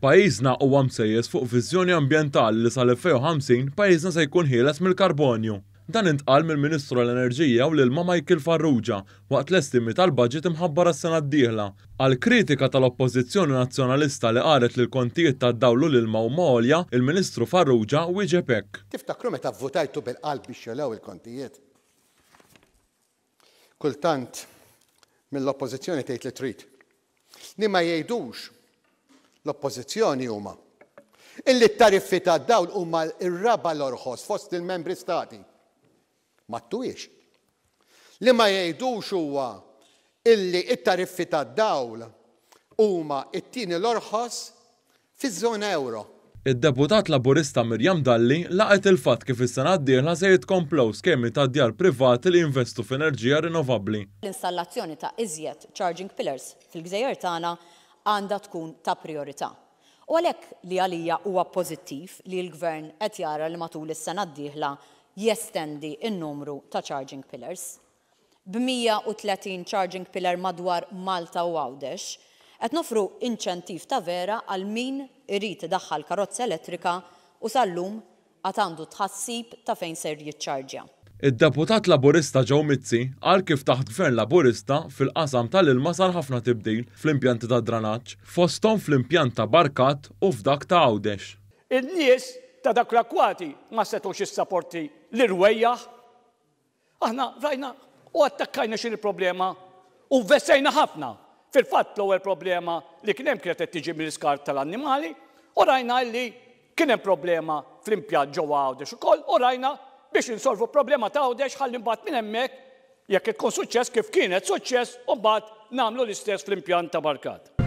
Pajizna u għamsejjes fuq viżjoni ambientali li sal-2050 pajizna se jkun ħieles mill-karbonju. Dan intqal mill-Ministru l-Enerġija u l-ilma Michael Farrugia waqt l-estimi tal-budget imħabbar s-sena d-dieħla. Għal kritika tal-Oppożizzjoni Nazzjonalista li qalet li l-kontijiet ta' dawlu l-ilma u molja, il-Ministru Farrugia iġepek. Tiftakru meta votajtu bil-qalb biex jolew il-kontijiet. Kultant mill-oppożizzjoni tgħid li trid. Nima jgħidux l-oppożizzjoni huma. Illi t-tariffi ta' dawl huma ir raba l-orħos fost il-membri stati. Ma Li ma jgħidux huwa illi t tariffi ta' dawl huma it-tieni l-orħos fiż-żona euro. Id-deputat laburista Mirjam Dalli laqet il-fat kif is-sena d-dieħla se jitkomplow skemi ta' djar privati li investu f'enerġija rinnovabbli. L-installazzjoni ta' iżjed charging pillars fil-gżejjer tagħna għanda tkun ta' priorità. U għalhekk li għalija huwa pożittiv li l-gvern qed jara li matul is-sena d-dieħla jestendi n numru ta' charging pillars. B-130 charging pillar madwar Malta u Għawdex, qed nofru inċentiv ta' vera għal min irid daħħal karozza elettrika u sal-lum għat għandu tħassib ta' fejn ser jitċarġja. Id-deputat laburista ġew Mizzi għal kif taħt gvern laburista fil-qasam tal-ilma sar ħafna tibdil fl-impjanti ta' dranaġġ, fostom fl-impjant ta' barkat u f'dak ta' għawdex. Il-nies ta' dak l-akwati ma setux is-sapporti l irwejja Aħna rajna u attakkajna il problema u vessejna ħafna. Fil-fatt l-ewwel problema li kien hemm kienet tiġi mill iskar tal-annimali u rajna li kien hemm problema fl-impjant ġewwa għawdex ukoll u rajna biex insolvu problema ta' għodex ħalli mbagħad minn hemmhekk jekk ikun suċċess kif kienet suċċess u mbagħad nagħmlu l-istess fl-impjant ta' barkat.